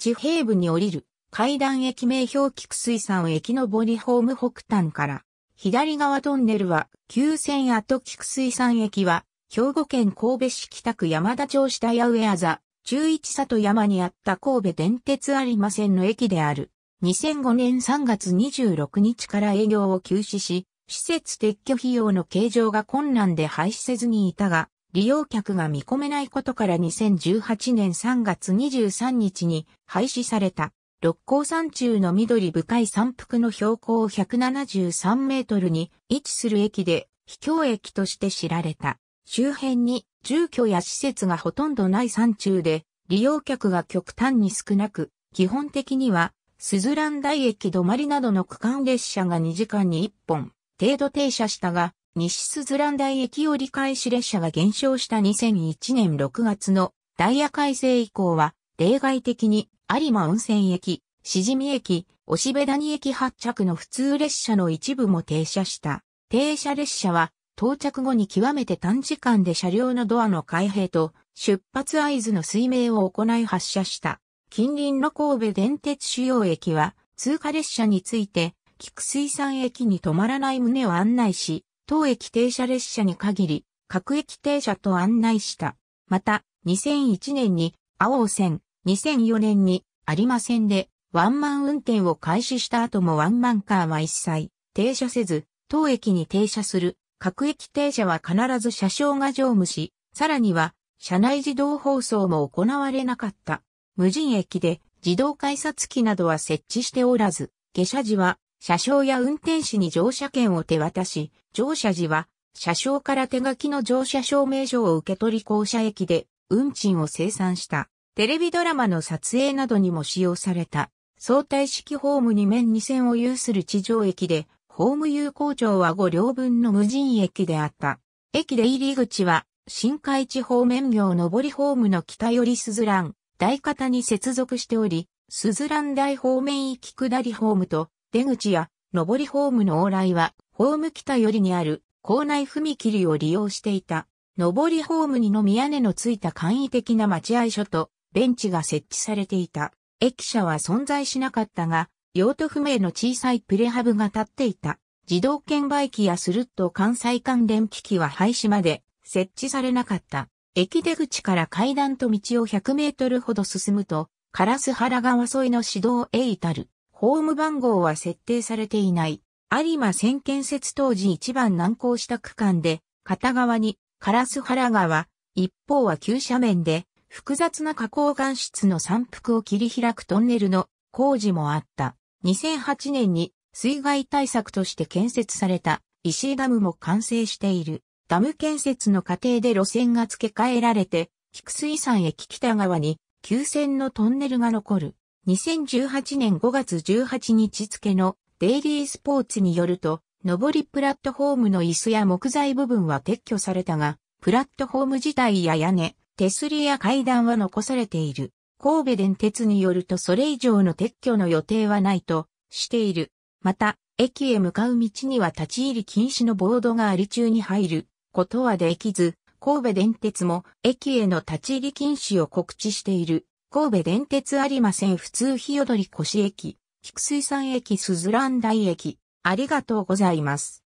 地平部に降りる、階段駅名標菊水山駅のボリホーム北端から、左側トンネルは、旧線跡菊水山駅は、兵庫県神戸市北区山田町下八上あざ、中一里山にあった神戸電鉄有馬線の駅である。2005年3月26日から営業を休止し、施設撤去費用の計上が困難で廃止せずにいたが、利用客が見込めないことから2018年3月23日に廃止された六甲山中の緑深い山腹の標高173メートルに位置する駅で、秘境駅として知られた。周辺に住居や施設がほとんどない山中で、利用客が極端に少なく、基本的には、スズラン台駅止まりなどの区間列車が2時間に1本程度停車したが、西スズラン台駅折り返し列車は減少した2001年6月のダイヤ改正以降は、例外的に有馬温泉駅、しじみ駅、押部谷駅発着の普通列車の一部も停車した。停車列車は、到着後に極めて短時間で車両のドアの開閉と出発合図の水明を行い発車した。近隣の神戸電鉄主要駅は通過列車について、菊水山駅に止まらない旨を案内し、当駅停車列車に限り、各駅停車と案内した。また、2001年に青尾線、2004年に有馬線でワンマン運転を開始した後もワンマンカーは一切停車せず、当駅に停車する各駅停車は必ず車掌が乗務し、さらには車内自動放送も行われなかった。無人駅で自動改札機などは設置しておらず、下車時は車掌や運転士に乗車券を手渡し、乗車時は、車掌から手書きの乗車証明書を受け取り降車駅で運賃を生産した。テレビドラマの撮影などにも使用された。相対式ホーム2面2線を有する地上駅で、ホーム有効庁は5両分の無人駅であった。駅で入り口は、新海地方面業上りホームの北寄り鈴蘭、大方に接続しており、鈴蘭大方面行き下りホームと、出口や上りホームの往来は、ホーム北寄りにある校内踏切を利用していた。上りホームにのみ屋根のついた簡易的な待合所とベンチが設置されていた。駅舎は存在しなかったが、用途不明の小さいプレハブが立っていた。自動券売機やスルッと関西関連機器は廃止まで設置されなかった。駅出口から階段と道を100メートルほど進むと、カラス原川沿いの市道へ至る。ホーム番号は設定されていない。有馬線建設当時一番難航した区間で、片側にカラス原川、一方は急斜面で、複雑な加工岩質の山腹を切り開くトンネルの工事もあった。2008年に水害対策として建設された石井ダムも完成している。ダム建設の過程で路線が付け替えられて、菊水山駅北側に急線のトンネルが残る。2018年5月18日付のデイリースポーツによると、上りプラットフォームの椅子や木材部分は撤去されたが、プラットフォーム自体や屋根、手すりや階段は残されている。神戸電鉄によるとそれ以上の撤去の予定はないとしている。また、駅へ向かう道には立ち入り禁止のボードがあり中に入ることはできず、神戸電鉄も駅への立ち入り禁止を告知している。神戸電鉄有馬線普通日よどり越駅、菊水山駅鈴蘭台駅、ありがとうございます。